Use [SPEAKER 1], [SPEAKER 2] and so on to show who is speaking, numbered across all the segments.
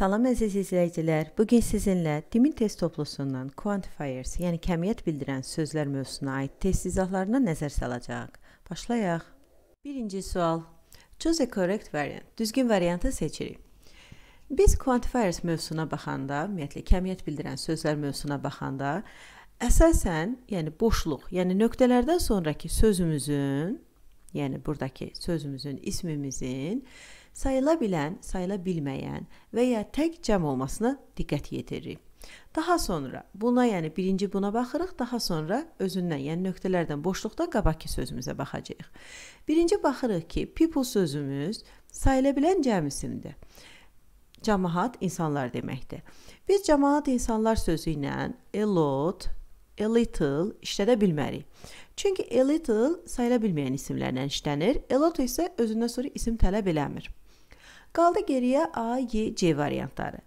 [SPEAKER 1] Salam əziz izləyicilər. Bu gün sizinlə Dimin test toplusundan quantifiers, yəni kəmiyyət bildirən sözlər mövzusuna aid test izahlarına nəzər salacağıq. Başlayaq. Birinci sual. Choose a correct variant. Düzgün variantı seçirik. Biz quantifiers mövzusuna baxanda, ümumiyyətlə kəmiyyət bildirən sözlər mövzusuna baxanda, əsasən, yəni boşluq, yəni nöqtələrdən sonrakı sözümüzün, yəni burdakı sözümüzün, ismimizin sayıla bilən, sayıla bilməyən və ya tək cəm olmasına diqqət yetiririk. Daha sonra buna, yəni birinci buna baxırıq, daha sonra özündən, yəni nöqtələrdən boşluqda qabaqki sözümüzə baxacağıq. Birinci baxırıq ki, people sözümüz sayıla bilən cəm isimdir. Cəmaət insanlar deməkdir. Biz cəmaət insanlar sözü ilə a lot, a little işlədə bilmərik. Çünki a little sayıla bilməyən isimlərlə işlənir. A lot isə özündən sonra isim tələb eləmir. Qaldı geriyə A, Y, C variantları.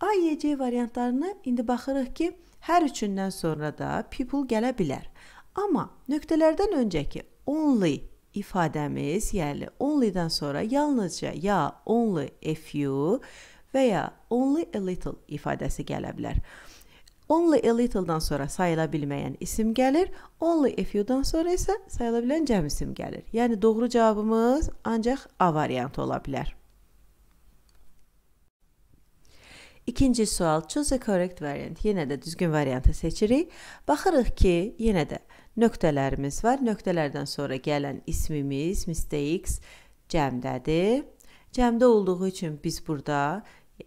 [SPEAKER 1] A, Y, C variantlarını indi baxırıq ki, hər üçündən sonra da people gələ bilər. Amma nöqtələrdən öncəki only ifadəmiz, yəni only-dan sonra yalnızca ya only a few və ya only a little ifadəsi gələ bilər. Only a little-dan sonra sayıla bilməyən isim gəlir, only a few-dan sonra isə sayıla bilən cəm isim gəlir. Yəni doğru cavabımız ancaq A variantı ola bilər. İkinci sual, choose a correct variant. Yenə də düzgün variantı seçirik. Baxırıq ki, yenə də nöqtələrimiz var. Nöqtələrdən sonra gələn ismimiz, mistakes cəmdədir. Cəmdə olduğu üçün biz burada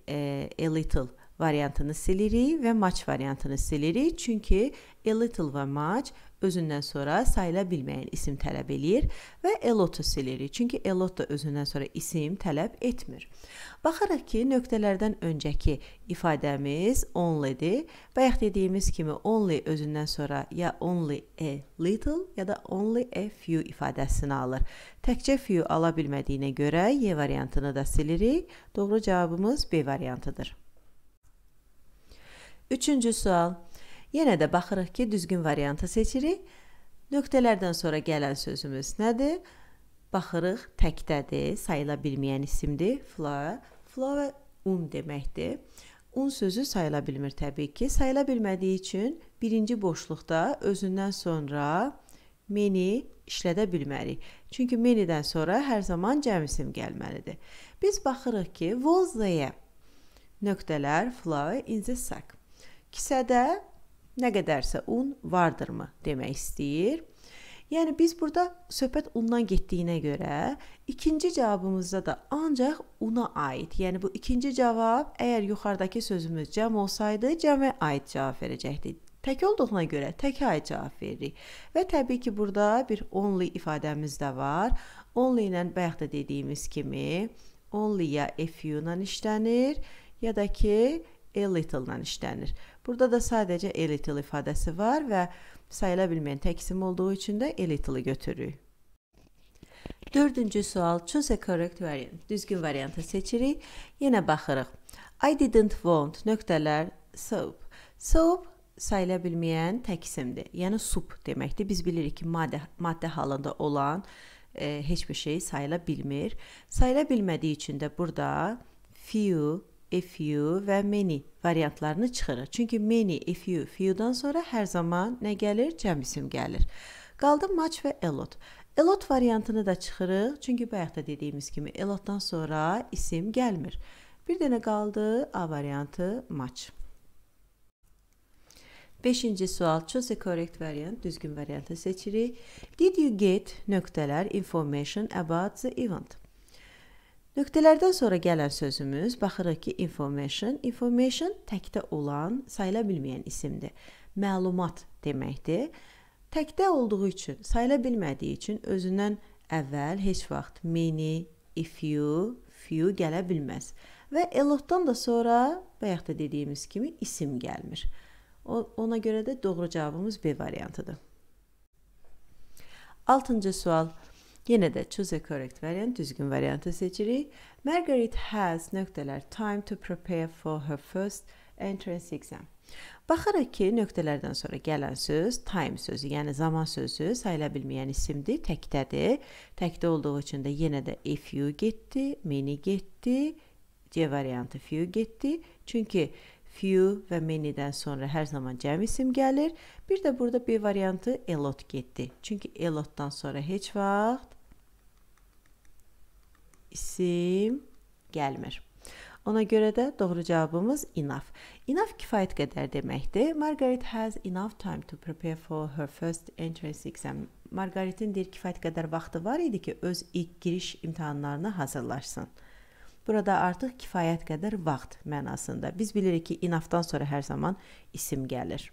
[SPEAKER 1] e, a little variantını silirik və match variantını silirik. Çünki a little və match özündən sonra sayıla bilməyən isim tələb eləyir və elotu silirik. Çünki elot da özündən sonra isim tələb etmir. Baxaraq ki, nöqtələrdən öncəki ifadəmiz only-dir. Bayaq dediyimiz kimi only özündən sonra ya only a little ya da only a few ifadəsini alır. Təkcə few ala bilmədiyinə görə Y variantını da silirik. Doğru cavabımız B variantıdır. Üçüncü sual. Yenə də baxırıq ki, düzgün variantı seçirik. Nöqtələrdən sonra gələn sözümüz nədir? Baxırıq, təkdədir, sayıla bilməyən isimdir. Flower, flower un deməkdir. Un sözü sayıla bilmir təbii ki. Sayıla bilmədiyi üçün birinci boşluqda özündən sonra meni işlədə bilmərik. Çünki menidən sonra hər zaman cəm isim gəlməlidir. Biz baxırıq ki, was there nöqtələr fly in the sack. Kisədə nə qədərsə un vardırmı demək istəyir. Yəni biz burada söhbət undan getdiyinə görə ikinci cavabımızda da ancaq una aid. Yəni bu ikinci cavab əgər yuxarıdakı sözümüz cəm olsaydı, cəmə aid cavab verəcəkdik. Tək olduğuna görə təkə aid cavab veririk. Və təbii ki, burada bir only ifadəmiz də var. Only ilə bayaq da dediyimiz kimi only ya if-lə işlənir ya da ki a little ilə işlənir. Burada da sadəcə a little ifadəsi var və sayıla bilməyən tək isim olduğu üçün də a little-ı götürürük. Dördüncü sual, choose a correct variant. Düzgün variantı seçirik. Yenə baxırıq. I didn't want nöqtələr soap. Soap sayıla bilməyən tək isimdir. Yəni sup deməkdir. Biz bilirik ki, maddə maddə halında olan e, heç bir şey sayıla bilmir. Sayıla bilmədiyi üçün də burada few a few və many variantlarını çıxırıq. Çünki many, a few, few-dan sonra hər zaman nə gəlir? Cəm isim gəlir. Qaldı much və a lot. A lot variantını da çıxırıq. Çünki bayaq da dediyimiz kimi a lotdan sonra isim gəlmir. Bir dənə qaldı A variantı much. 5-ci sual choose a correct variant, düzgün variantı seçirik. Did you get nöqtələr information about the event? Nöqtələrdən sonra gələn sözümüz baxırıq ki, information, information təkdə olan, sayıla bilməyən isimdir. Məlumat deməkdir. Təkdə olduğu üçün, sayıla bilmədiyi üçün özündən əvvəl heç vaxt many, if you, few gələ bilməz. Və a lot-dan da sonra bayaq da dediyimiz kimi isim gəlmir. O, ona görə də doğru cavabımız B variantıdır. 6-cı sual. Yenə də choose a correct variant, düzgün variantı seçirik. Margaret has nöqtələr time to prepare for her first entrance exam. Baxaraq ki, nöqtələrdən sonra gələn söz time sözü, yəni zaman sözü sayıla bilməyən isimdir, təkdədir. Təkdə olduğu üçün də yenə də if you getdi, meni getdi, C variantı few getdi. Çünki few və many-dən sonra hər zaman cəmi isim gəlir. Bir də burada B variantı a lot getdi. Çünki a lot-dan sonra heç vaxt isim gəlmir. Ona görə də doğru cavabımız enough. Enough kifayət qədər deməkdir. Margaret has enough time to prepare for her first entrance exam. Margaretin deyir kifayət qədər vaxtı var idi ki, öz ilk giriş imtahanlarına hazırlaşsın. Burada artıq kifayət qədər vaxt mənasında. Biz bilirik ki, inafdan sonra hər zaman isim gəlir.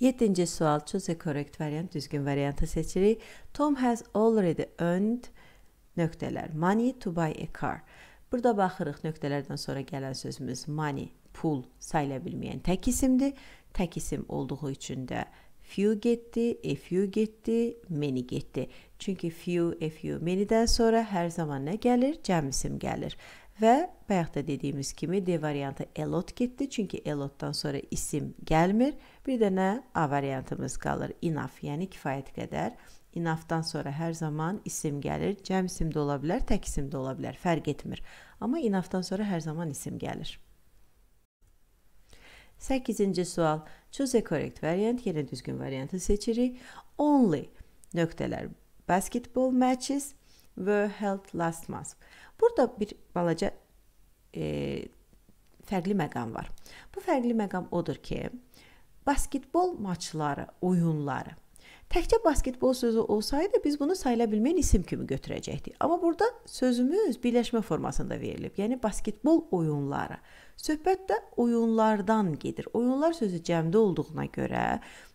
[SPEAKER 1] 7-ci sual. Choose a correct variant, düzgün variantı seçirik. Tom has already earned nöqtələr money to buy a car. Burada baxırıq nöqtələrdən sonra gələn sözümüz money, pul sayıla bilməyən tək isimdir. Tək isim olduğu üçün də few getdi, a few getdi, many getdi. Çünki few, a few, many-dən sonra hər zaman nə gəlir? Cəm isim gəlir. Və bayaq da dediyimiz kimi D variantı a lot getdi. Çünki a lotdan sonra isim gəlmir. Bir də nə A variantımız qalır? Enough, yəni kifayət qədər. Enough'dan sonra hər zaman isim gəlir. Cəm isim də ola bilər, tək isim də ola bilər, fərq etmir. Amma enough'dan sonra hər zaman isim gəlir. 8-ci sual. Choose a correct variant. Yenə düzgün variantı seçirik. Only nöqtələr basketball matches were held last month. Burada bir balaca e, fərqli məqam var. Bu fərqli məqam odur ki, basketbol maçları, oyunları Təkcə basketbol sözü olsaydı biz bunu sayıla bilməyən isim kimi götürəcəkdik. Amma burada sözümüz birləşmə formasında verilib. Yəni basketbol oyunları. Söhbət də oyunlardan gedir. Oyunlar sözü cəmdə olduğuna görə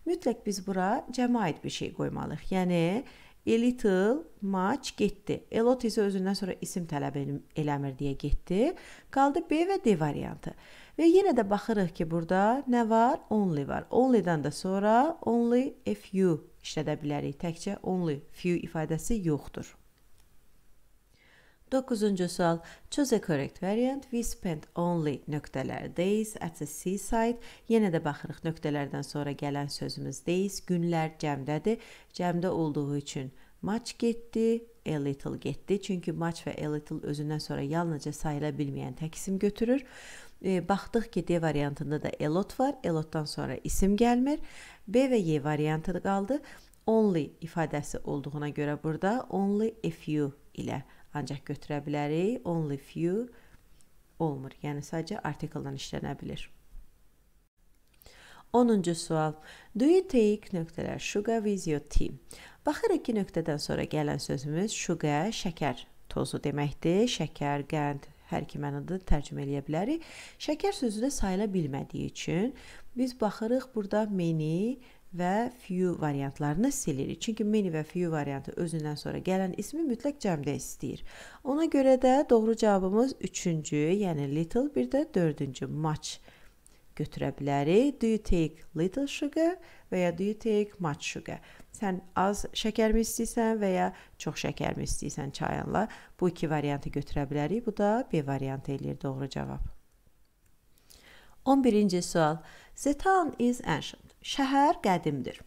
[SPEAKER 1] mütləq biz bura cəmə aid bir şey qoymalıyıq. Yəni A little match getdi. A lot isə özündən sonra isim tələb eləmir deyə getdi. Qaldı B və D variantı. Və yenə də baxırıq ki, burada nə var? Only var. Only-dan da sonra only a few işlədə bilərik. Təkcə only few ifadəsi yoxdur. 9-cu sual. Choose a correct variant. We spent only nöqtələr days at the seaside. Yenə də baxırıq nöqtələrdən sonra gələn sözümüz days, günlər cəmdədir. Cəmdə olduğu üçün much getdi, a little getdi. Çünki much və a little özündən sonra yalnızca sayıla bilməyən tək isim götürür. E, baxdıq ki, D variantında da elot var. Elotdan sonra isim gəlmir. B və Y variantı qaldı. Only ifadəsi olduğuna görə burada only a few ilə ancaq götürə bilərik. Only few olmur. Yəni sadəcə artikeldan işlənə bilir. 10-cu sual. Do you take nöqtələr sugar with your tea? Baxırıq ki, nöqtədən sonra gələn sözümüz sugar, şəkər tozu deməkdir. Şəkər, qənd hər iki mənada tərcümə eləyə bilərik. Şəkər sözü də sayıla bilmədiyi üçün biz baxırıq burada many və few variantlarını silirik. Çünki many və few variantı özündən sonra gələn ismi mütləq cəmdə istəyir. Ona görə də doğru cavabımız 3-cü, yəni little, bir də 4-cü match götürə bilərik. Do you take little sugar və ya do you take much sugar? Sən az şəkərmi istəyirsən və ya çox şəkərmi istəyirsən çayınla? Bu iki variantı götürə bilərik. Bu da B variantı eləyir doğru cavab. 11-ci sual. The town is ancient. Şəhər qədimdir.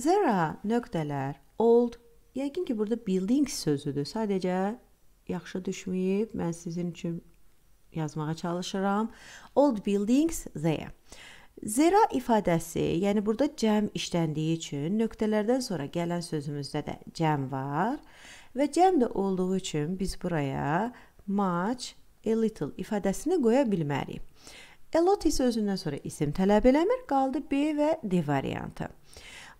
[SPEAKER 1] There are nöqtələr old. Yəqin ki, burada building sözüdür. Sadəcə yaxşı düşməyib. Mən sizin üçün yazmağa çalışıram. Old buildings there. Zera ifadəsi, yəni burada cəm işləndiyi üçün nöqtələrdən sonra gələn sözümüzdə də cəm var və cəm də olduğu üçün biz buraya much, a little ifadəsini qoya bilmərik. A lot isə özündən sonra isim tələb eləmir, qaldı B və D variantı.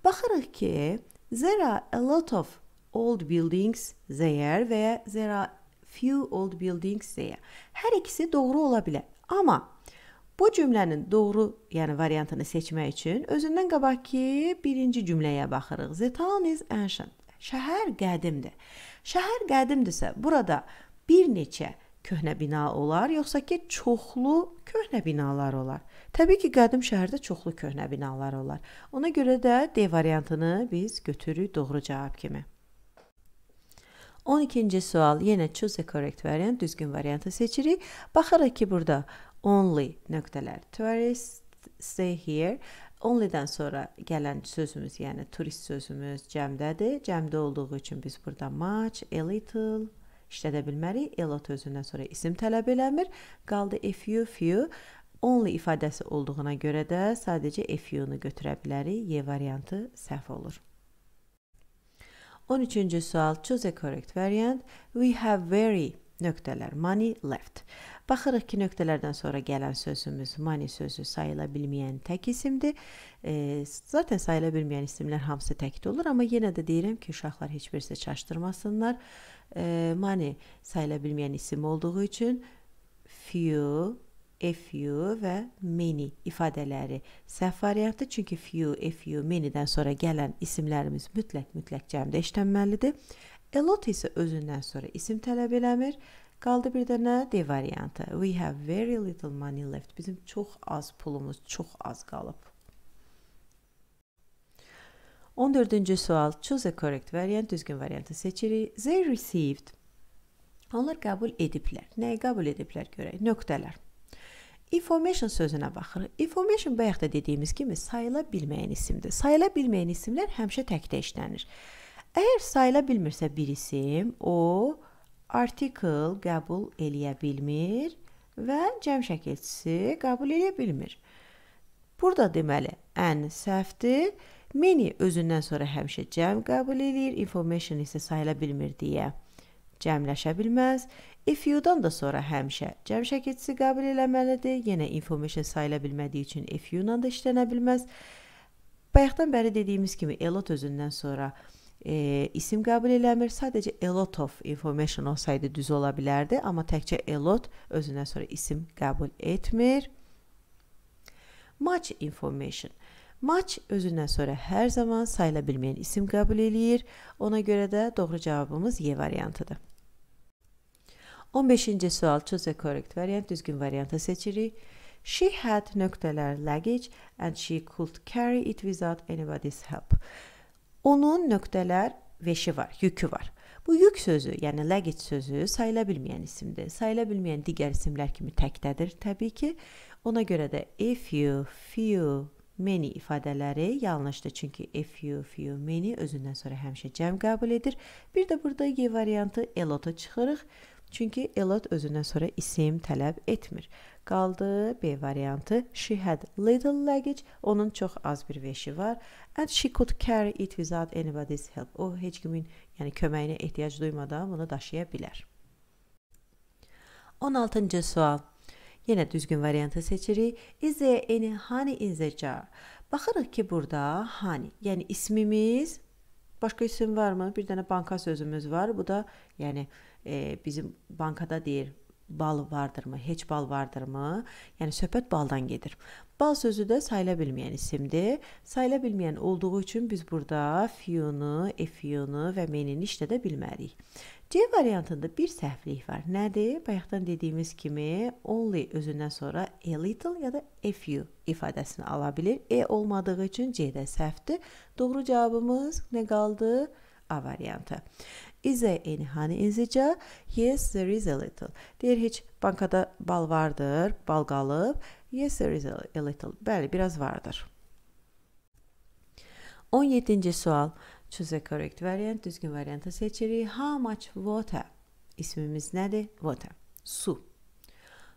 [SPEAKER 1] Baxırıq ki, there are a lot of old buildings there və ya there are few old buildings deyə. Hər ikisi doğru ola bilər. Amma bu cümlənin doğru, yəni variantını seçmək üçün özündən qabaqki birinci cümləyə baxırıq. The town is ancient. Şəhər qədimdir. Şəhər qədimdirsə, burada bir neçə köhnə bina olar, yoxsa ki çoxlu köhnə binalar olar. Təbii ki, qədim şəhərdə çoxlu köhnə binalar olar. Ona görə də D variantını biz götürürük doğru cavab kimi. 12-ci sual yenə choose the correct variant, düzgün variantı seçirik. Baxırıq ki, burada only nöqtələr tourist stay here onlydən sonra gələn sözümüz, yəni turist sözümüz cəmdədir. Cəmdə olduğu üçün biz burada much, a little işlədə bilmərik. A lot özündən sonra isim tələb eləmir. Qaldı a few, few. Only ifadəsi olduğuna görə də sadəcə a few-nu götürə bilərik. Y variantı səhv olur. 13-cü sual. Choose a correct variant. We have very nöqtələr money left. Baxırıq ki, nöqtələrdən sonra gələn sözümüz money sözü sayıla bilməyən tək isimdir. E, zaten sayıla bilməyən isimlər hamısı təkdə olur, amma yenə də deyirəm ki, uşaqlar heç birisi çaşdırmasınlar. E, money sayıla bilməyən isim olduğu üçün few few və many ifadələri səhv variantı, çünki few, a few, many-dən sonra gələn isimlərimiz mütləq-mütləq cəmdə işlənməlidir. A lot isə özündən sonra isim tələb eləmir. Qaldı bir də nə? D variantı. We have very little money left. Bizim çox az pulumuz, çox az qalıb. 14-cü sual. Choose a correct variant. Düzgün variantı seçirik. They received. Onlar qəbul ediblər. Nəyi qəbul ediblər görək? Nöqtələr. Information sözünə baxırıq. Information bayaq da dediyimiz kimi sayıla bilməyən isimdir. Sayıla bilməyən isimlər həmişə təkdə işlənir. Əgər sayıla bilmirsə bir isim, o article qəbul eləyə bilmir və cəm şəkilçisi qəbul eləyə bilmir. Burada deməli ən səhvdir. Many özündən sonra həmişə cəm qəbul eləyir, information isə sayıla bilmir deyə cəmləşə bilməz. If you-dan da sonra həmişə cəm şəkilçisi qabil eləməlidir. Yenə information sayıla bilmədiyi üçün if you-la da işlənə bilməz. Bayaqdan bəri dediyimiz kimi a lot özündən sonra e, isim qəbul eləmir. Sadəcə a lot of information olsaydı düz ola bilərdi, amma təkcə a lot özündən sonra isim qəbul etmir. Much information Maç özündən sonra hər zaman sayıla bilməyən isim qəbul eləyir. Ona görə də doğru cavabımız Y variantıdır. 15-ci sual choose a correct variant, düzgün variantı seçirik. She had nöqtələr luggage and she could carry it without anybody's help. Onun nöqtələr veşi var, yükü var. Bu yük sözü, yəni luggage sözü sayıla bilməyən isimdir. Sayıla bilməyən digər isimlər kimi təkdədir təbii ki. Ona görə də if you, few, many ifadələri yanlışdır. Çünki a few, few, many özündən sonra həmişə cəm qəbul edir. Bir də burada Y variantı a lot-a çıxırıq. Çünki a lot özündən sonra isim tələb etmir. Qaldı B variantı. She had little luggage. Onun çox az bir veşi var. And she could carry it without anybody's help. O heç kimin, yəni köməyinə ehtiyac duymadan bunu daşıya bilər. 16-cı sual. Yenə düzgün variantı seçirik. İzə eni hani inzeca. Baxırıq ki, burada hani, yəni ismimiz başqa isim varmı? Bir dənə banka sözümüz var. Bu da yəni e, bizim bankada deyir bal vardırmı, heç bal vardırmı? Yəni söhbət baldan gedir. Bal sözü də sayıla bilməyən isimdir. Sayıla bilməyən olduğu üçün biz burada fiyunu, efiyunu və menini işlədə bilmərik. C variantında bir səhvlik var. Nədir? Bayaqdan dediyimiz kimi only özündən sonra a little ya da a few ifadəsini ala bilir. E olmadığı üçün C-də səhvdir. Doğru cavabımız nə qaldı? A variantı. Is there any honey in the jar? Yes, there is a little. Deyir, heç bankada bal vardır, bal qalıb. Yes, there is a little. Bəli, biraz vardır. 17-ci sual. Choose a correct variant. Düzgün variantı seçirik. How much water? İsmimiz nədir? Water. Su.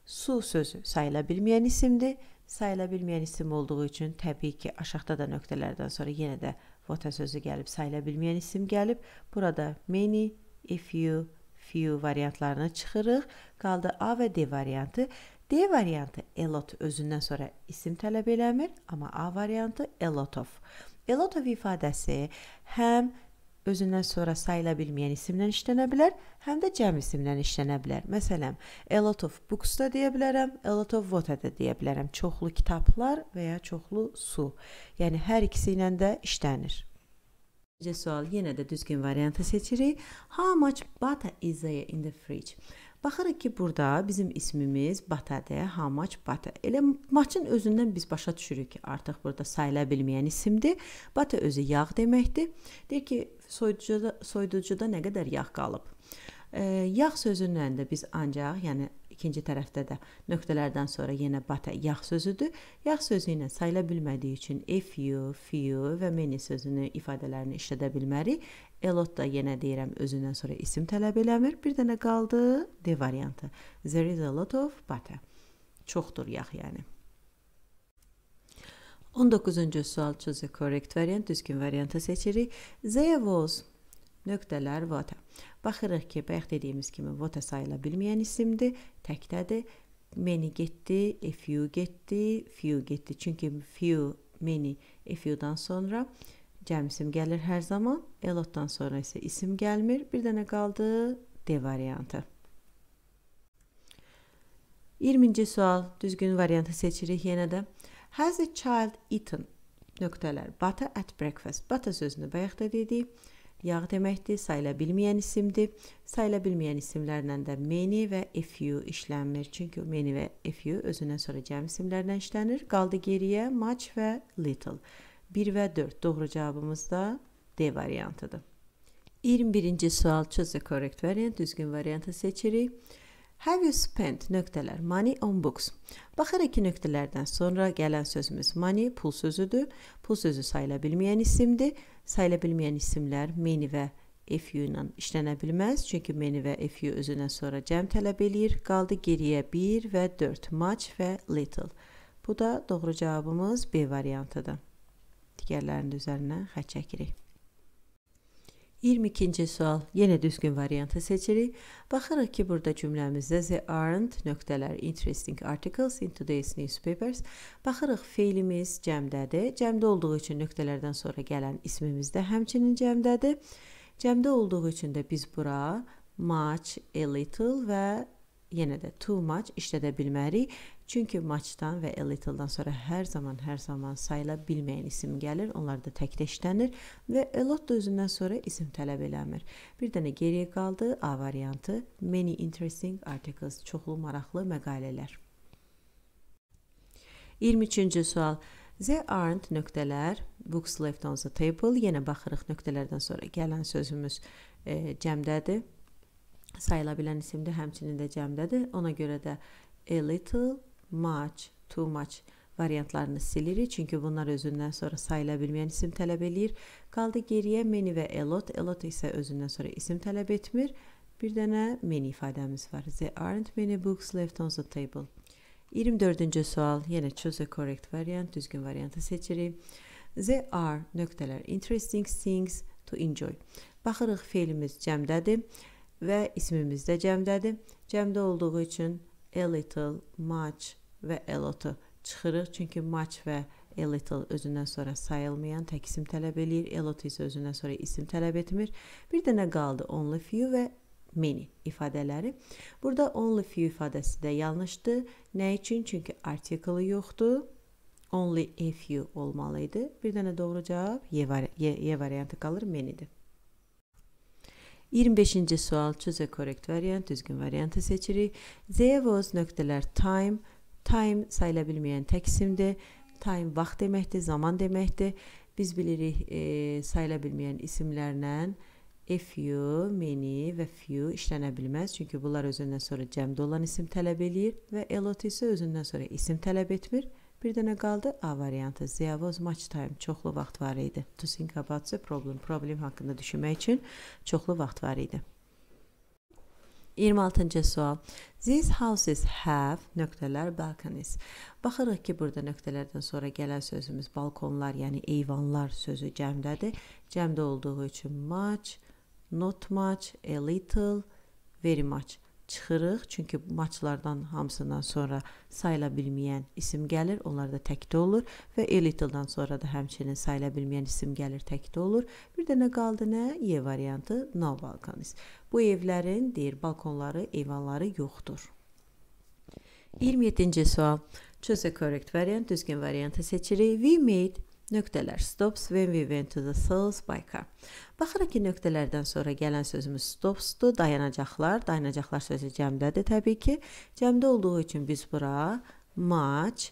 [SPEAKER 1] Su sözü sayıla bilməyən isimdir. Sayıla bilməyən isim olduğu üçün təbii ki, aşağıda da nöqtələrdən sonra yenə də water sözü gəlib, sayıla bilməyən isim gəlib. Burada many, a few, few variantlarını çıxırıq. Qaldı A və D variantı. D variantı a lot özündən sonra isim tələb eləmir, amma A variantı a lot of. Elotov ifadəsi həm özündən sonra sayıla bilməyən isimlə işlənə bilər, həm də cəm isimlə işlənə bilər. Məsələn, a lot of books da deyə bilərəm, a lot of water da deyə bilərəm. Çoxlu kitablar və ya çoxlu su. Yəni hər ikisi ilə də işlənir. Necə sual yenə də düzgün variantı seçirik. How much butter is there in the fridge? Baxarıq ki, burada bizim ismimiz Batadır, Hamac Bata. Elə maçın özündən biz başa düşürük ki, artıq burada sayıla bilməyən isimdir. Bata özü yağ deməkdir. Deyir ki, soyuducuda, soyuducuda nə qədər yağ qalıb? E, yağ sözündən də biz ancaq, yəni ikinci tərəfdə də nöqtələrdən sonra yenə bata yağ sözüdür. Yağ sözü ilə sayıla bilmədiyi üçün if you, few və many sözünü ifadələrini işlədə bilmərik. Elot da yenə deyirəm özündən sonra isim tələb eləmir. Bir dənə qaldı D variantı. There is a lot of butter. Çoxdur yağ yəni. 19-cu sual cüzü correct variant, düzgün variantı seçirik. There was Nöqtələr vota. Baxırıq ki, bayaq dediyimiz kimi vota sayıla bilməyən isimdir, təkdədir. Many getdi, a few getdi, few getdi. Çünki few, many, a few-dan sonra cəm isim gəlir hər zaman. A lot-dan sonra isə isim gəlmir. Bir dənə qaldı D variantı. 20-ci sual, düzgün variantı seçirik yenə də. Has a child eaten? Nöqtələr. Butter at breakfast. Butter sözünü bayaq da dedik yağ deməkdir, sayıla bilməyən isimdir. Sayıla bilməyən isimlərlə də many və few işlənmir. Çünki many və few özündən sonra cəm isimlərlə işlənir. Qaldı geriyə much və little. 1 və 4 doğru cavabımız da D variantıdır. 21-ci sual choose the correct variant, düzgün variantı seçirik. Have you spent nöqtələr money on books? Baxaraq ki, nöqtələrdən sonra gələn sözümüz money pul sözüdür. Pul sözü sayıla bilməyən isimdir. Sayıla bilməyən isimlər meni və FU ilə işlənə bilməz, çünki meni və FU özündən sonra cəm tələb eləyir. Qaldı geriyə 1 və 4, much və little. Bu da doğru cavabımız B variantıdır. Digərlərinin üzərinə xətt çəkirik. 22-ci sual. Yenə düzgün variantı seçirik. Baxırıq ki, burada cümləmizdə there aren't nöqtələr interesting articles in today's newspapers. Baxırıq feilimiz cəmdədir. Cəmdə olduğu üçün nöqtələrdən sonra gələn ismimiz də həmçinin cəmdədir. Cəmdə olduğu üçün də biz bura much, a little və yenə də too much işlədə bilmərik. Çünki maçdan və Elitle'dan sonra hər zaman, hər zaman sayıla bilməyən isim gəlir, onlar da təkdəşlənir və Elot da özündən sonra isim tələb eləmir. Bir dənə geriyə qaldı A variantı: many interesting articles, çoxlu maraqlı məqalələr. 23-cü sual. There aren't nöqtələr, books left on the table. Yenə baxırıq nöqtələrdən sonra gələn sözümüz e, cəmdədir. Sayıla bilən isimdir, həmçinin də cəmdədir. Ona görə də a little much, too much variantlarını silirik, çünki bunlar özündən sonra sayıla bilməyən isim tələb eləyir. Qaldı geriyə many və a lot. A lot isə özündən sonra isim tələb etmir. Bir dənə many ifadəmiz var. There aren't many books left on the table. 24-cü sual, yenə choose a correct variant, düzgün variantı seçirik. There are nöqtələr interesting things to enjoy. Baxırıq feilimiz cəmdədir və ismimiz də cəmdədir. Cəmdə olduğu üçün a little, much və a lot-u çıxırıq. Çünki much və a little özündən sonra sayılmayan tək isim tələb eləyir. A lot isə özündən sonra isim tələb etmir. Bir dənə qaldı only few və many ifadələri. Burada only few ifadəsi də yanlışdı. Nə üçün? Çünki artiklı yoxdur. Only a few olmalı idi. Bir dənə doğru cavab Y, var y, y variantı qalır, many-dir. 25-ci sual choose a correct variant, düzgün variantı seçirik. Z was nöqtələr time, time sayıla bilməyən təksimdir. Time vaxt deməkdir, zaman deməkdir. Biz bilirik e, sayıla bilməyən isimlərlə a few, many və few işlənə bilməz. Çünki bunlar özündən sonra cəmdə olan isim tələb eləyir və a lot isə özündən sonra isim tələb etmir. Bir dənə qaldı A variantı. Ziyavoz match time çoxlu vaxt var idi. To think about the problem. Problem haqqında düşünmək üçün çoxlu vaxt var idi. 26-cı sual. These houses have nöqtələr balconies. Baxırıq ki, burada nöqtələrdən sonra gələn sözümüz balkonlar, yəni eyvanlar sözü cəmdədir. Cəmdə olduğu üçün much, not much, a little, very much çıxırıq. Çünki maçlardan hamısından sonra sayıla bilməyən isim gəlir, onlar da təkdə olur və Elitle'dan sonra da həmçinin sayıla bilməyən isim gəlir, təkdə olur. Bir dənə qaldı nə? E variantı, No Balkanis. Bu evlərin deyir balkonları, eyvanları yoxdur. 27-ci sual. Choose a correct variant, düzgün variantı seçirik. We made Nöqtələr. Stops when we went to the south by car. Baxırıq ki, nöqtələrdən sonra gələn sözümüz stopsdur, dayanacaqlar. Dayanacaqlar sözü cəmdədir təbii ki. Cəmdə olduğu üçün biz bura much,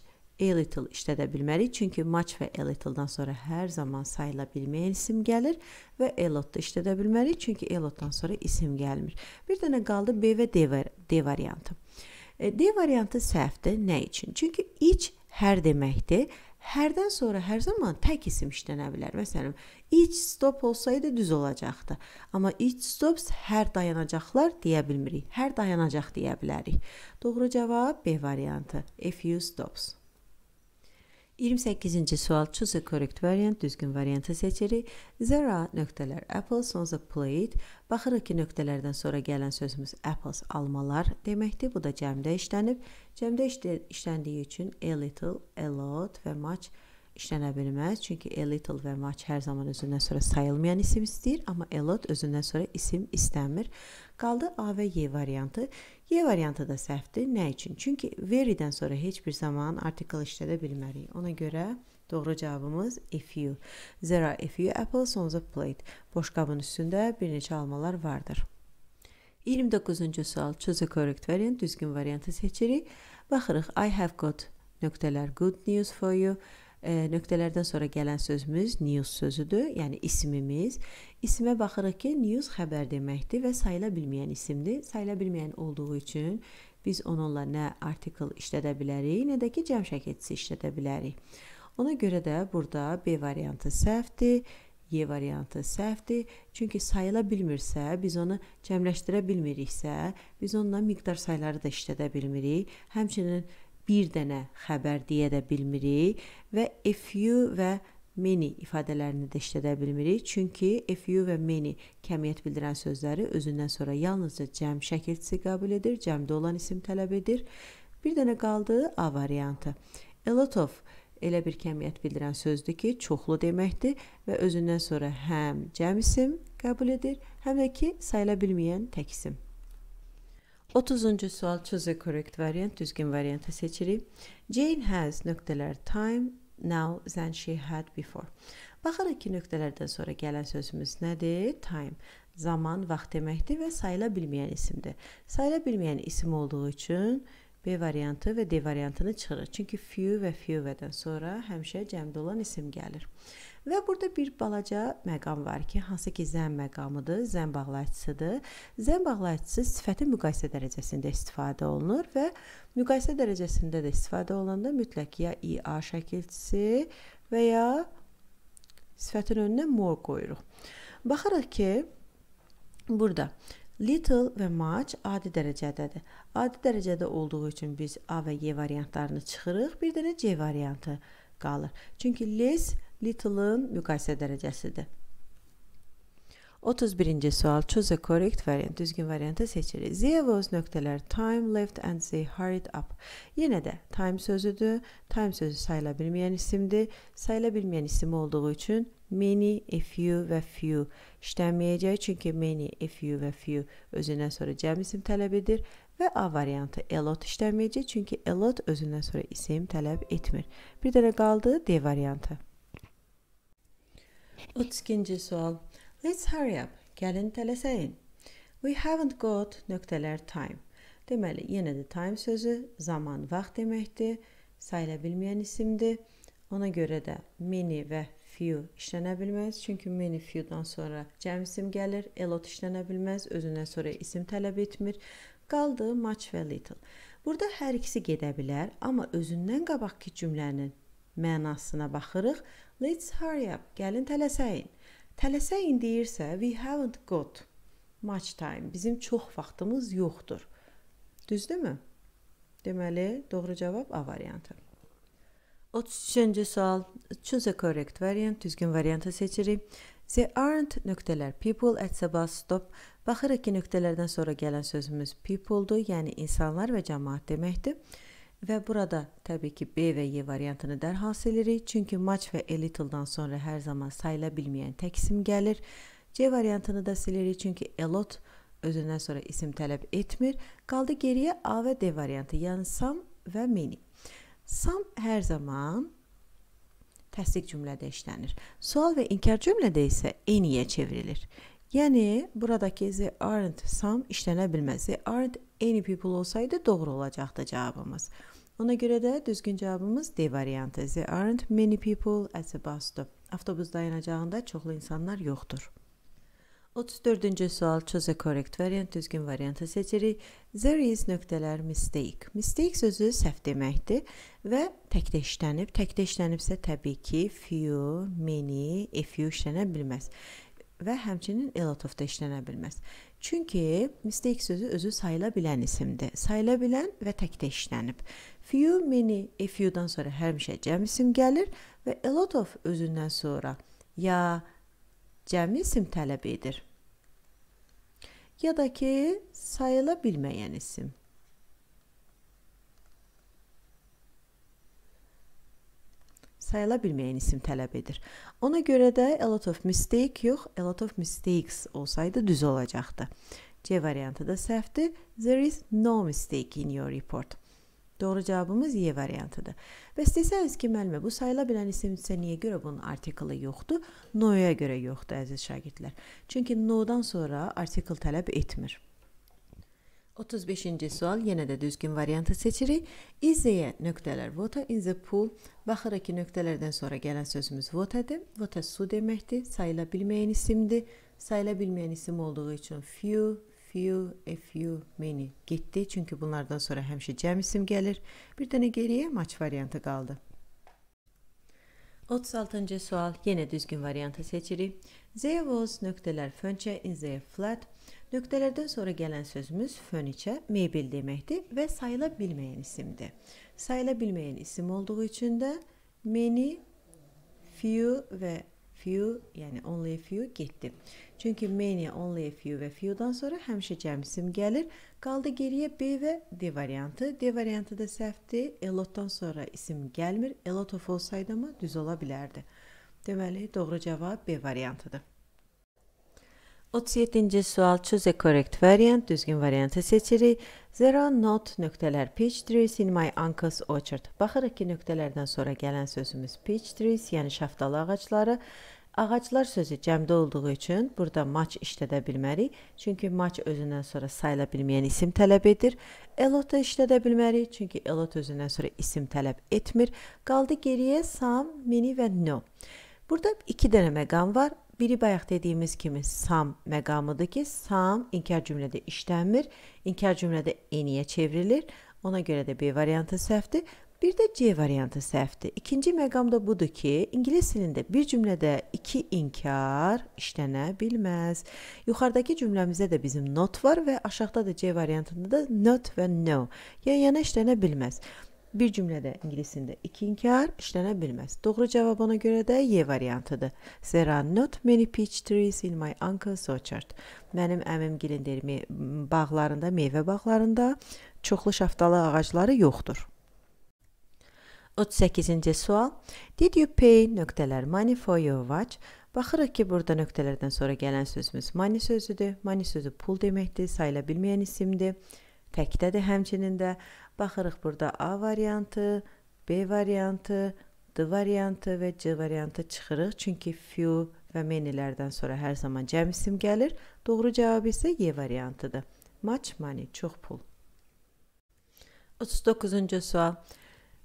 [SPEAKER 1] a little işlədə bilmərik. Çünki much və a little-dan sonra hər zaman sayıla bilməyən isim gəlir və a lot da işlədə bilmərik. Çünki a lot-dan sonra isim gəlmir. Bir dənə qaldı B və D, var D variantı. E, D variantı səhvdir. Nə üçün? Çünki iç hər deməkdir. Hərdən sonra hər zaman tək isim işlənə bilər. Məsələn, iç stop olsaydı düz olacaqdı. Amma iç stops hər dayanacaqlar deyə bilmirik. Hər dayanacaq deyə bilərik. Doğru cavab B variantı. A few stops. 28-ci sual choose a correct variant, düzgün variantı seçirik. There are nöqtələr apples on the plate. Baxırıq ki, nöqtələrdən sonra gələn sözümüz apples almalar deməkdir. Bu da cəmdə işlənib. Cəmdə işləndiyi üçün a little, a lot və much işlənə bilməz. Çünki a little və much hər zaman özündən sonra sayılmayan isim istəyir, amma a lot özündən sonra isim istəmir. Qaldı A və Y variantı. Y variantı da səhvdir. Nə üçün? Çünki very-dən sonra heç bir zaman artikl işlədə bilmərik. Ona görə doğru cavabımız a few. There are a few apples on the plate. Boş qabın üstündə bir neçə almalar vardır. 29-cu sual. Choose a correct variant. Düzgün variantı seçirik. Baxırıq. I have got nöqtələr good news for you. E, nöqtələrdən sonra gələn sözümüz news sözüdür, yəni ismimiz. İsmə baxırıq ki, news xəbər deməkdir və sayıla bilməyən isimdir. Sayıla bilməyən olduğu üçün biz onunla nə article işlədə bilərik, nə də ki, cəm şəkilçisi işlədə bilərik. Ona görə də burada B variantı səhvdir. Y variantı səhvdir. Çünki sayıla bilmirsə, biz onu cəmləşdirə bilmiriksə, biz onunla miqdar sayları da işlədə bilmirik. Həmçinin bir dənə xəbər deyə də bilmirik və a few və many ifadələrini də işlədə bilmirik. Çünki a few və many kəmiyyət bildirən sözləri özündən sonra yalnızca cəm şəkilçisi qəbul edir, cəmdə olan isim tələb edir. Bir dənə qaldı A variantı. A lot of elə bir kəmiyyət bildirən sözdür ki, çoxlu deməkdir və özündən sonra həm cəm isim qəbul edir, həm də ki, sayıla bilməyən tək isim. 30-cu sual choose a correct variant, düzgün variantı seçirik. Jane has nöqtələr time, now, than she had before. Baxırıq ki, nöqtələrdən sonra gələn sözümüz nədir? Time zaman vaxt deməkdir və sayıla bilməyən isimdir. Sayıla bilməyən isim olduğu üçün B variantı və D variantını çıxırıq. Çünki few və few-dən sonra həmişə cəmdə olan isim gəlir. Və burada bir balaca məqam var ki, hansı ki zəm məqamıdır, zəm bağlayıcısıdır. Zəm bağlayıcısı sifətin müqayisə dərəcəsində istifadə olunur və müqayisə dərəcəsində də istifadə olanda mütləq ya IA şəkilçisi və ya sifətin önünə more qoyuruq. Baxırıq ki, burada Little və much adi dərəcədədir. Adi dərəcədə olduğu üçün biz A və Y variantlarını çıxırıq, bir dənə C variantı qalır. Çünki less little-ın müqayisə dərəcəsidir. 31-ci sual. Choose a correct variant. Düzgün variantı seçirik. There was nöqtələr time left and they hurried up. Yenə də time sözüdür. Time sözü sayıla bilməyən isimdir. Sayıla bilməyən isim olduğu üçün Many, a few və few işlənməyəcək çünki many, a few və few özündən sonra cəm isim tələb edir və A variantı a lot işlənməyəcək çünki a lot özündən sonra isim tələb etmir. Bir dənə qaldı D variantı. 32-ci sual. Let's hurry up. Gəlin tələsəyin. We haven't got nöqtələr time. Deməli, yenə də time sözü zaman vaxt deməkdir. Sayıla bilməyən isimdir. Ona görə də many və few işlənə bilməz, çünki many few-dan sonra cəm isim gəlir, a lot işlənə bilməz, özündən sonra isim tələb etmir. Qaldı much və little. Burada hər ikisi gedə bilər, amma özündən qabaqki cümlənin mənasına baxırıq. Let's hurry up. Gəlin tələsəyin. Tələsəyin deyirsə, we haven't got much time. Bizim çox vaxtımız yoxdur. Düzdürmü? Deməli, doğru cavab A variantı. 33-cü sual. Choose a correct variant. Düzgün variantı seçirik. There aren't nöqtələr people etsəbas stop. Baxırıq ki, nöqtələrdən sonra gələn sözümüz people-dur, yəni insanlar və cəmaət deməkdir. Və burada təbii ki, B və Y variantını dərhal silirik, çünki much və a little-dan sonra hər zaman sayıla bilməyən tək isim gəlir. C variantını da silirik, çünki a lot özündən sonra isim tələb etmir. Qaldı geriyə A və D variantı, yəni some və many. Sam hər zaman təsdiq cümlədə işlənir. Sual və inkar cümlədə isə eniyə çevrilir. Yəni buradakı the aren't some işlənə bilməz. The aren't any people olsaydı doğru olacaqdı cavabımız. Ona görə də düzgün cavabımız D variantı. There aren't many people at the bus stop. Avtobus dayanacağında çoxlu insanlar yoxdur. 34-cü sual choose a correct variant, düzgün variantı seçirik. There is nöqtələr mistake. Mistake sözü səhv deməkdir və təkdə işlənib. Təkdə işlənibsə təbii ki, few, many, a few işlənə bilməz və həmçinin a lot of da işlənə bilməz. Çünki mistake sözü özü sayıla bilən isimdir. Sayıla bilən və təkdə işlənib. Few, many, a few-dan sonra həmişə cəm isim gəlir və a lot of özündən sonra ya cəmi isim tələb edir. Ya da ki, sayıla bilməyən isim. sayıla bilməyən isim tələb edir. Ona görə də a lot of mistake yox, a lot of mistakes olsaydı düz olacaqdı. C variantı da səhvdir. There is no mistake in your report. Doğru cavabımız Y variantıdır. Bəs desəniz ki, müəllimə, bu sayıla bilən isimdirsə niyə görə bunun artikılı yoxdur? No-ya görə yoxdur əziz şagirdlər. Çünki no-dan sonra artikl tələb etmir. 35-ci sual yenə də düzgün variantı seçirik. İzəyə nöqtələr vota, inzə pul. Baxırıq ki, nöqtələrdən sonra gələn sözümüz votadır. Vota su deməkdir, sayıla bilməyən isimdir. Sayıla bilməyən isim olduğu üçün few, few, a few, many getdi. Çünki bunlardan sonra həmişə cəm isim gəlir. Bir dənə geriyə maç variantı qaldı. 36-cı sual yenə düzgün variantı seçirik. There was nöqtələr furniture in their flat. Nöqtələrdən sonra gələn sözümüz furniture mebel deməkdir və sayıla bilməyən isimdir. Sayıla bilməyən isim olduğu üçün də many, few və few, yəni only few getdi. Çünki mania only a few və few-dan sonra həmişə cəmi isim gəlir. Qaldı geriyə B və D variantı. D variantı da səhvdir. A lot-dan sonra isim gəlmir. A lot of olsaydı amma düz ola bilərdi. Deməli, doğru cavab B variantıdır. 37-ci sual choose a correct variant, düzgün variantı seçirik. There are not nöqtələr peach trees in my uncle's orchard. Baxırıq ki, nöqtələrdən sonra gələn sözümüz peach trees, yəni şaftalı ağacları. Ağaclar sözü cəmdə olduğu üçün burada maç işlədə bilmərik. Çünki maç özündən sonra sayıla bilməyən isim tələb edir. Elot da işlədə bilmərik. Çünki elot özündən sonra isim tələb etmir. Qaldı geriyə sam, mini və no. Burada iki dənə məqam var. Biri bayaq dediyimiz kimi sam məqamıdır ki, sam inkar cümlədə işlənmir. İnkar cümlədə eniyə çevrilir. Ona görə də B variantı səhvdir. Bir də C variantı səhvdir. İkinci məqamda budur ki, ingilis dilində bir cümlədə iki inkar işlənə bilməz. Yuxarıdakı cümləmizdə də bizim not var və aşağıda da C variantında da not və no yan-yana işlənə bilməz. Bir cümlədə ingilisində iki inkar işlənə bilməz. Doğru cavab ona görə də Y variantıdır. There are not many peach trees in my uncle's orchard. Mənim əmimgilin bağlarında, meyvə bağlarında çoxlu şaftalı ağacları yoxdur. 38-ci sual. Did you pay nöqtələr money for your watch? Baxırıq ki, burada nöqtələrdən sonra gələn sözümüz money sözüdür. Money sözü pul deməkdir, sayıla bilməyən isimdir. Təkdədir həmçinin də. Baxırıq burada A variantı, B variantı, D variantı və C variantı çıxırıq. Çünki few və manylərdən sonra hər zaman cəm isim gəlir. Doğru cavab isə Y variantıdır. Much money, çox pul. 39-cu sual.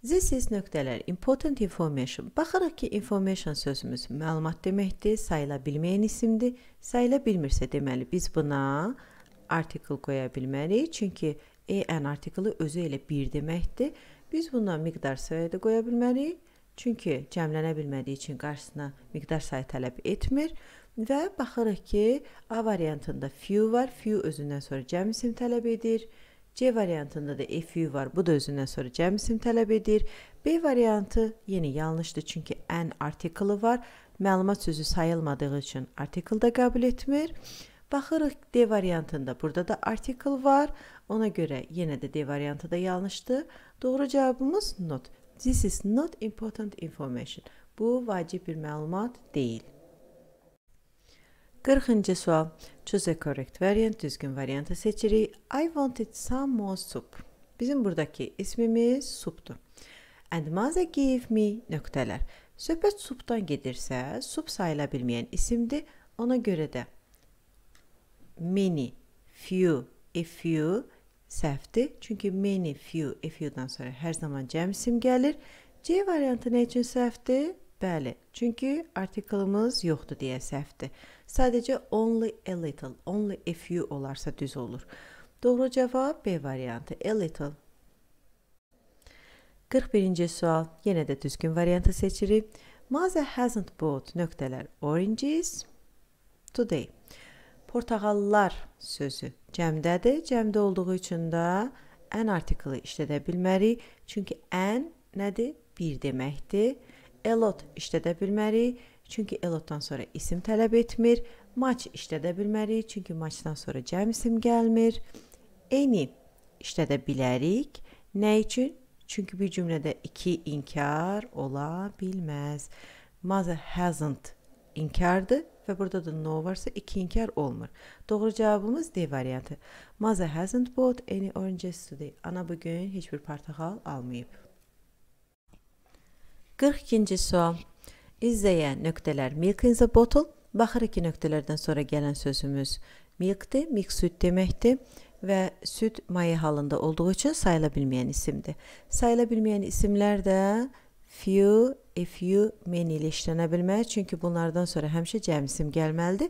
[SPEAKER 1] This is nöqtələr important information. Baxırıq ki, information sözümüz məlumat deməkdir, sayıla bilməyən isimdir. Sayıla bilmirsə deməli biz buna article qoya bilmərik, çünki an e artiklı özü elə 1 deməkdir. Biz buna miqdar sayı da qoya bilmərik. Çünki cəmlənə bilmədiyi üçün qarşısına miqdar sayı tələb etmir və baxırıq ki, A variantında few var. Few özündən sonra cəm isim tələb edir. C variantında da FU var. Bu da özündən sonra cəm isim tələb edir. B variantı yenə yanlışdır çünki ən artikılı var. Məlumat sözü sayılmadığı üçün artikl da qəbul etmir. Baxırıq D variantında. Burada da artikl var. Ona görə yenə də D variantı da yanlışdır. Doğru cavabımız not. This is not important information. Bu vacib bir məlumat deyil. 40-cı sual. Choose a correct variant, düzgün variantı e seçirik. I wanted some more soup. Bizim buradakı ismimiz supdur. And mother gave me nöqtələr. E Söhbət supdan gedirsə, sup sayıla e bilməyən isimdir. Ona görə də many, few, a few səhvdir. Çünki many, few, a few-dan sonra hər zaman cəm isim gəlir. C variantı nə üçün səhvdir? Bəli, çünki artiklımız yoxdur deyə səhvdir. Sadəcə only a little, only a few olarsa düz olur. Doğru cavab B variantı, a little. 41-ci sual. Yenə də düzgün variantı seçirik. Maza hasn't bought nöqtələr oranges today. Portağallar sözü cəmdədir. Cəmdə olduğu üçün də ən artikli işlədə bilmərik. Çünki ən nədir? Bir deməkdir elot işlədə bilmərik, çünki elotdan sonra isim tələb etmir. Maç işlədə bilmərik, çünki maçdan sonra cəm isim gəlmir. Eni işlədə bilərik. Nə üçün? Çünki bir cümlədə iki inkar ola bilməz. Mother hasn't inkardır və burada da no varsa iki inkar olmur. Doğru cavabımız D variantı. Mother hasn't bought any oranges today. Ana bu gün heç bir portakal almayıb. 42-ci sual. İzləyə nöqtələr milk in the bottle. Baxırıq ki, nöqtələrdən sonra gələn sözümüz milkdir, milk süd deməkdir və süd maye halında olduğu üçün sayıla bilməyən isimdir. Sayıla bilməyən isimlər də few, a few, many ilə işlənə bilməz, çünki bunlardan sonra həmişə cəm isim gəlməlidir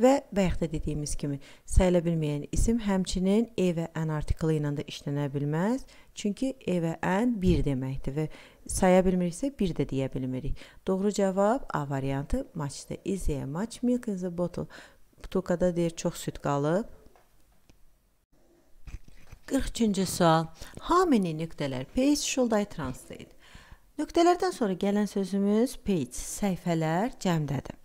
[SPEAKER 1] və bayaq da dediyimiz kimi sayıla bilməyən isim həmçinin e və ən artiklı ilə də işlənə bilməz, çünki e və ən bir deməkdir və saya bilmiriksə bir də deyə bilmirik. Doğru cavab A variantı maçdır. Is a match milk in the bottle. Butulkada deyir çox süd qalıb. 43-cü sual. How many nöqtələr page should I translate? Nöqtələrdən sonra gələn sözümüz page, səhifələr cəmdədir.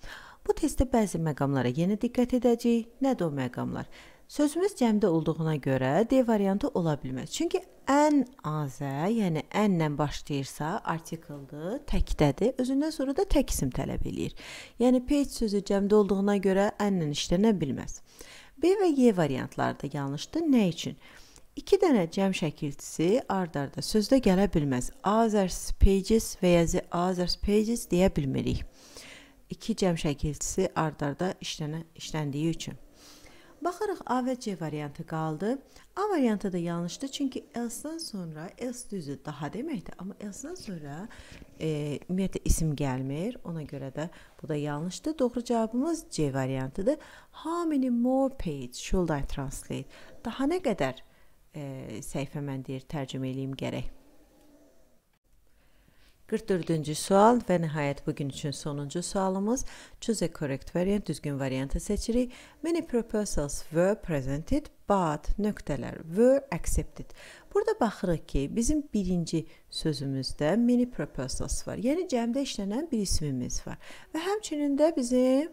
[SPEAKER 1] Bu testdə bəzi məqamlara yenə diqqət edəcəyik. Nədir o məqamlar? Sözümüz cəmdə olduğuna görə D variantı ola bilməz. Çünki ən azə, yəni ənlə başlayırsa, artikldır, təkdədir. Özündən sonra da tək isim tələb eləyir. Yəni page sözü cəmdə olduğuna görə ənlə işlənə bilməz. B və Y variantları da yanlışdır. Nə üçün? 2 dənə cəm şəkilçisi ard-arda sözdə gələ bilməz. Others pages və ya others pages deyə bilmirik. 2 cəm şəkilçisi ard-arda işlənə işləndiyi üçün. Baxaraq A və C variantı qaldı. A variantı da yanlışdı, çünki else-dan sonra else düzü daha deməkdir, amma else-dan sonra e, ümumiyyətlə isim gəlmir. Ona görə də bu da yanlışdır. Doğru cavabımız C variantıdır. How many more pages should I translate? Daha nə qədər e, səhifə mən deyir tərcümə eləyim gərək? 44-cü sual və nəhayət bu gün üçün sonuncu sualımız. Choose a correct variant, düzgün variantı seçirik. Many proposals were presented, but nöqtələr were accepted. Burada baxırıq ki, bizim birinci sözümüzdə many proposals var. Yəni cəmdə işlənən bir ismimiz var. Və həmçinin də bizim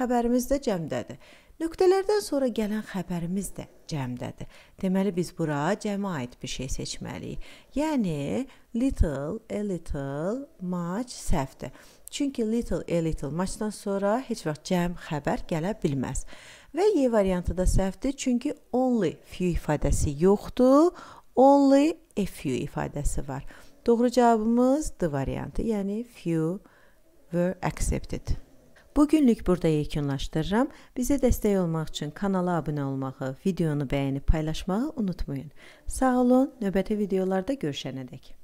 [SPEAKER 1] xəbərimiz də cəmdədir. Nöqtələrdən sonra gələn xəbərimiz də cəmdədir. Deməli biz bura cəmə aid bir şey seçməliyik. Yəni little, a little, much səhvdir. Çünki little, a little matchdan sonra heç vaxt cəm xəbər gələ bilməz. Və Y variantı da səhvdir, çünki only few ifadəsi yoxdur, only a few ifadəsi var. Doğru cavabımız D variantı, yəni few were accepted. Bugünlük burada yekunlaşdırıram. Bizə dəstək olmaq üçün kanala abunə olmağı, videonu bəyənib paylaşmağı unutmayın. Sağ olun, növbəti videolarda görüşənədək.